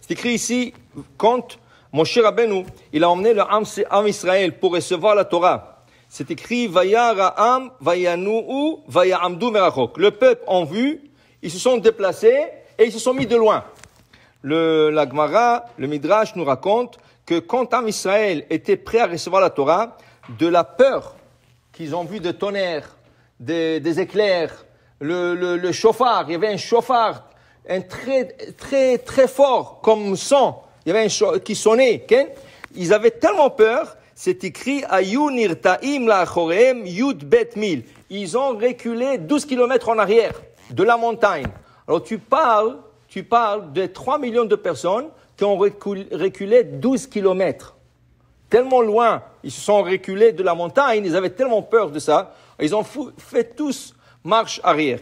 C'est écrit ici, quand Moshe Rabbeinu, il a emmené le Ham Israël pour recevoir la Torah. C'est écrit, Vayara'am, Vayanu'u, Merachok. Le peuple en vue, ils se sont déplacés et ils se sont mis de loin. Le, le Midrash nous raconte que quand Am Israël était prêt à recevoir la Torah, de la peur qu'ils ont vu de tonnerre, des, éclairs, le, le chauffard, il y avait un chauffard un très, très, très fort comme son. Il y avait un qui sonnait. Ils avaient tellement peur, c'est écrit Ils ont reculé 12 km en arrière de la montagne. Alors tu parles, tu parles de 3 millions de personnes qui ont reculé 12 km. Tellement loin, ils se sont reculés de la montagne, ils avaient tellement peur de ça. Ils ont fait tous marche arrière.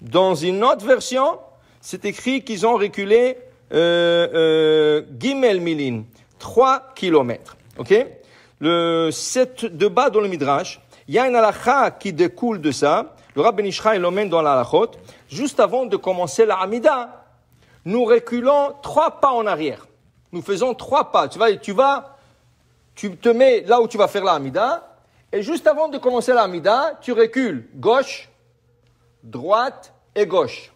Dans une autre version, c'est écrit qu'ils ont reculé euh, euh, Gimel Milin, 3 kilomètres. Ok le, de bas dans le Midrash, il y a un halakha qui découle de ça. Le rabbin Ishraël l'emmène dans l'alachot. Juste avant de commencer la Hamida, nous reculons trois pas en arrière. Nous faisons trois pas. Tu vas, tu vas, tu te mets là où tu vas faire la Et juste avant de commencer la tu recules gauche, droite et gauche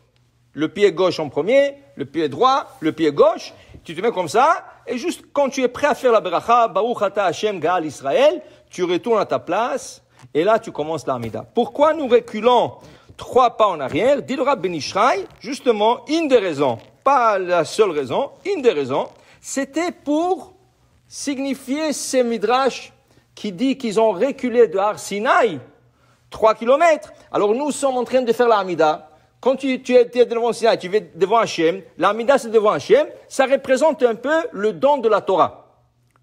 le pied gauche en premier, le pied droit, le pied gauche, tu te mets comme ça, et juste quand tu es prêt à faire la beracha, Bauchata Hashem Gaal Israël, tu retournes à ta place, et là tu commences l'Amida. Pourquoi nous reculons trois pas en arrière Dit le ben justement, une des raisons, pas la seule raison, une des raisons, c'était pour signifier ces midrash qui dit qu'ils ont reculé de Har Sinai Trois kilomètres. Alors nous sommes en train de faire l'Amida quand tu, tu étais devant tu es devant Hachem, l'Amida c'est devant Hachem, ça représente un peu le don de la Torah.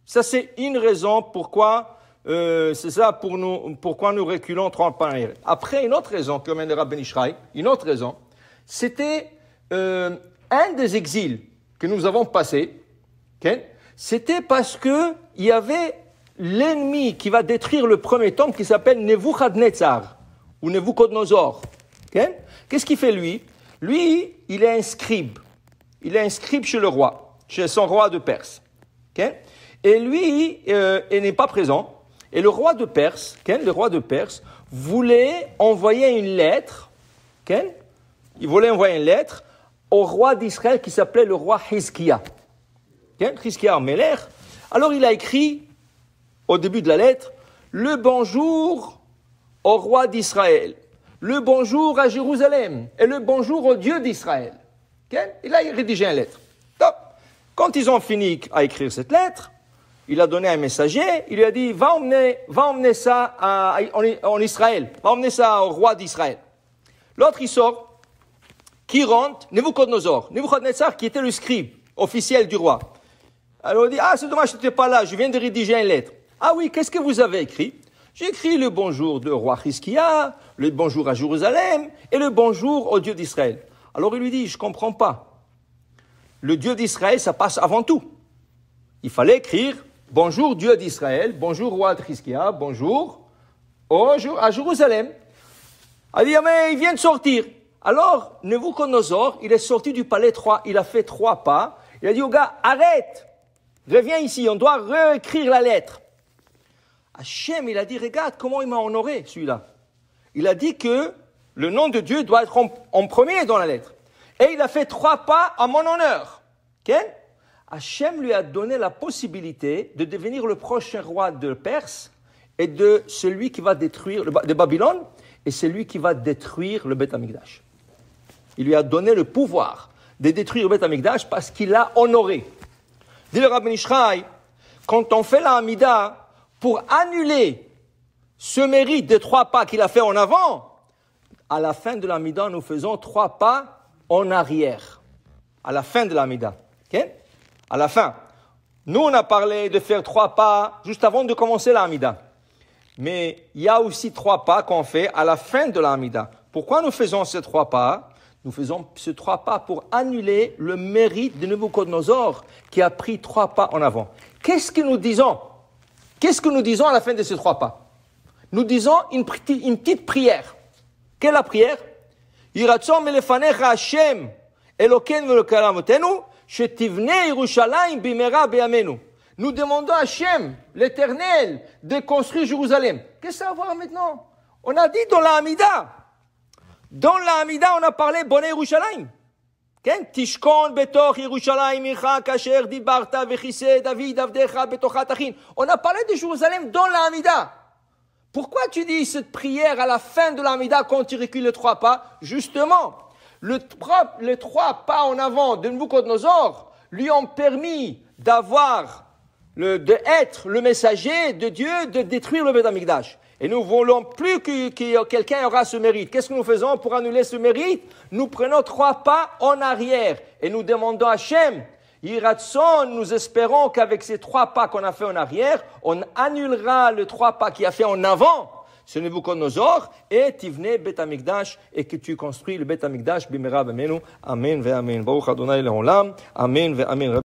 Ça c'est une raison pourquoi euh, c'est ça pour nous, pourquoi nous reculons trois pas Après, une autre raison, comme le Ben Israël, une autre raison, c'était euh, un des exils que nous avons passé, c'était parce que il y avait l'ennemi qui va détruire le premier temple qui s'appelle Nebuchadnezzar ou Nebuchadnezzar. Qu'est-ce qu'il fait lui Lui, il est un scribe. Il est un scribe chez le roi, chez son roi de Perse. Et lui, il euh, n'est pas présent. Et le roi de Perse, le roi de Perse, voulait envoyer une lettre. Il voulait envoyer une lettre au roi d'Israël qui s'appelait le roi Hizkia. Hizkia Alors il a écrit au début de la lettre le bonjour au roi d'Israël le bonjour à Jérusalem et le bonjour au Dieu d'Israël. Il a rédigé une lettre. Top. Quand ils ont fini à écrire cette lettre, il a donné un messager, il lui a dit, va emmener, va emmener ça en, Israël, va emmener ça au roi d'Israël. L'autre, il sort, qui rentre, Nebuchadnezzar, Nebuchadnezzar qui était le scribe officiel du roi. Alors il dit, ah c'est dommage, je n'étais pas là, je viens de rédiger une lettre. Ah oui, qu'est-ce que vous avez écrit J'écris le bonjour de roi Chiskia, le bonjour à Jérusalem et le bonjour au Dieu d'Israël. Alors il lui dit, je comprends pas. Le Dieu d'Israël, ça passe avant tout. Il fallait écrire bonjour Dieu d'Israël, bonjour roi Chiskia, bonjour au, à Jérusalem. Il dit, ah, mais il vient de sortir. Alors, Nebuchadnezzar, il est sorti du palais trois. il a fait trois pas. Il a dit au gars, arrête, reviens ici, on doit réécrire la lettre. Hachem, il a dit, regarde comment il m'a honoré, celui-là. Il a dit que le nom de Dieu doit être en, premier dans la lettre. Et il a fait trois pas à mon honneur. Hachem lui a donné la possibilité de devenir le prochain roi de Perse et de celui qui va détruire, de Babylone, et celui qui va détruire le Beth Amikdash. Il lui a donné le pouvoir de détruire le Beth Amikdash parce qu'il l'a honoré. Dit le Rabbi Nishraï, quand on fait la Amidah pour annuler ce mérite des trois pas qu'il a fait en avant, à la fin de l'amida, nous faisons trois pas en arrière. À la fin de l'amida. À la fin. Nous, on a parlé de faire trois pas juste avant de commencer l'amida. Mais il y a aussi trois pas qu'on fait à la fin de l'amida. Pourquoi nous faisons ces trois pas Nous faisons ces trois pas pour annuler le mérite de Nebuchadnezzar qui a pris trois pas en avant. Qu'est-ce que nous disons Qu'est-ce que nous disons à la fin de ces trois pas Nous disons une, petite, une petite prière. Quelle est la prière nous demandons à Hachem, l'Éternel, de construire Jérusalem. Qu'est-ce que à voir maintenant On a dit dans la Dans la on a parlé Bonne Yerushalayim. On a parlé de Jérusalem dans l'Amida. Pourquoi tu dis cette prière à la fin de l'Amida quand tu recules les trois pas Justement, le les trois pas en avant de Nabucodonosor lui ont permis d'avoir, d'être le messager de Dieu, de détruire le Beth et nous voulons plus que, quelqu'un aura ce mérite. Qu'est-ce que nous faisons pour annuler ce mérite Nous prenons trois pas en arrière et nous demandons à Hachem, nous espérons qu'avec ces trois pas qu'on a fait en arrière, on annulera le trois pas qu'il a fait en avant. Ce n'est ors, et tu Bet Amikdash et que tu construis le Bet Amikdash Amen et amen. Baruch Amen et amen.